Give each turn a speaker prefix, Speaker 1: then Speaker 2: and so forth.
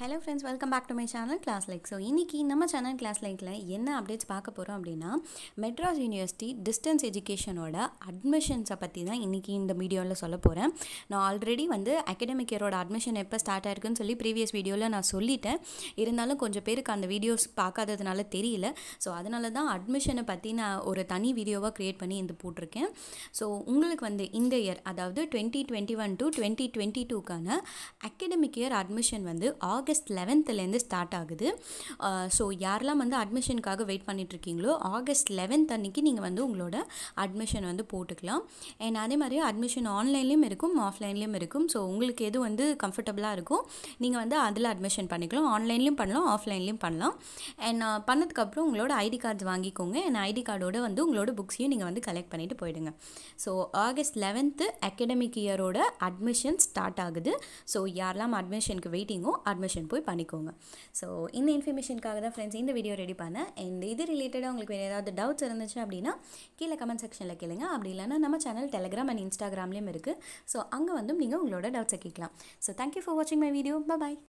Speaker 1: hello friends welcome back to my channel class like so இன்றைக்கி நம்ம channel class லைக்கில் என்ன updates பார்க்க போகிறோம் அப்படின்னா மெட்ராஸ் யூனிவர்சிட்டி டிஸ்டன்ஸ் எஜுகேஷனோட அட்மிஷன்ஸை பற்றி தான் இன்றைக்கி இந்த வீடியோவில் சொல்ல போகிறேன் நான் ஆல்ரெடி வந்து அகடமிக் இயரோட அட்மிஷன் எப்போ ஸ்டார்ட் ஆயிருக்குன்னு சொல்லி ப்ரீவியஸ் வீடியோவில் நான் சொல்லிட்டேன் இருந்தாலும் கொஞ்சம் பேருக்கு அந்த வீடியோஸ் பார்க்காததுனால தெரியல ஸோ அதனால தான் அட்மிஷனை பற்றி நான் ஒரு தனி வீடியோவாக க்ரியேட் பண்ணி இந்த போட்டிருக்கேன் ஸோ உங்களுக்கு வந்து இந்த இயர் அதாவது twenty twenty one to twenty twenty டூக்கான அகடமிக் இயர் அட்மிஷன் வந்து ஆகஸ்ட் ஆகஸ்ட் லெவன்த்துலேருந்து ஸ்டார்ட் ஆகுது ஸோ யாரெல்லாம் வந்து அட்மிஷனுக்காக வெயிட் பண்ணிகிட்ருக்கீங்களோ ஆகஸ்ட் லெவன்த் அன்றைக்கி நீங்கள் வந்து உங்களோட அட்மிஷன் வந்து போட்டுக்கலாம் அண்ட் அதே மாதிரி அட்மிஷன் ஆன்லைன்லேயும் இருக்கும் ஆஃப்லைன்லேயும் இருக்கும் ஸோ உங்களுக்கு எது வந்து கம்ஃபர்டபுளாக இருக்கும் நீங்கள் வந்து அதில் அட்மிஷன் பண்ணிக்கலாம் ஆன்லைன்லேயும் பண்ணலாம் ஆஃப்லைன்லேயும் பண்ணலாம் அண்ட் பண்ணதுக்கப்புறம் உங்களோட ஐடி கார்ட்ஸ் வாங்கிக்கோங்க அண்ட் ஐடி கார்டோட வந்து உங்களோட புக்ஸையும் நீங்கள் வந்து கலெக்ட் பண்ணிவிட்டு போயிடுங்க ஸோ ஆகஸ்ட் லெவன்த்து அகடமிக் இயரோட அட்மிஷன் ஸ்டார்ட் ஆகுது ஸோ யாரெல்லாம் அட்மிஷனுக்கு வெயிட்டிங்கோ அட்மிஷன் இன்ஃபர்மேஷன் போய் பண்ணிக்கோங்க ஸோ இந்த இன்ஃபர்மேஷனுக்காக தான் ஃப்ரெண்ட்ஸ் இந்த வீடியோ ரெடி பண்ணேன் இந்த இது ரிலேட்டடாக உங்களுக்கு வேறு ஏதாவது டவுட்ஸ் இருந்துச்சு அப்படின்னா கீழே கமெண்ட் செக்ஷனில் கேளுங்க அப்படி இல்லைனா நம்ம சேனல் டெலிகிராம் அண்ட் இன்ஸ்டாகிராம்லேயும் இருக்குது ஸோ அங்கே வந்து நீங்கள் உங்களோட டவுட்ஸை கேட்கலாம் ஸோ தேங்க்யூ ஃபார் வாட்சிங் மை வீடியோ பாய்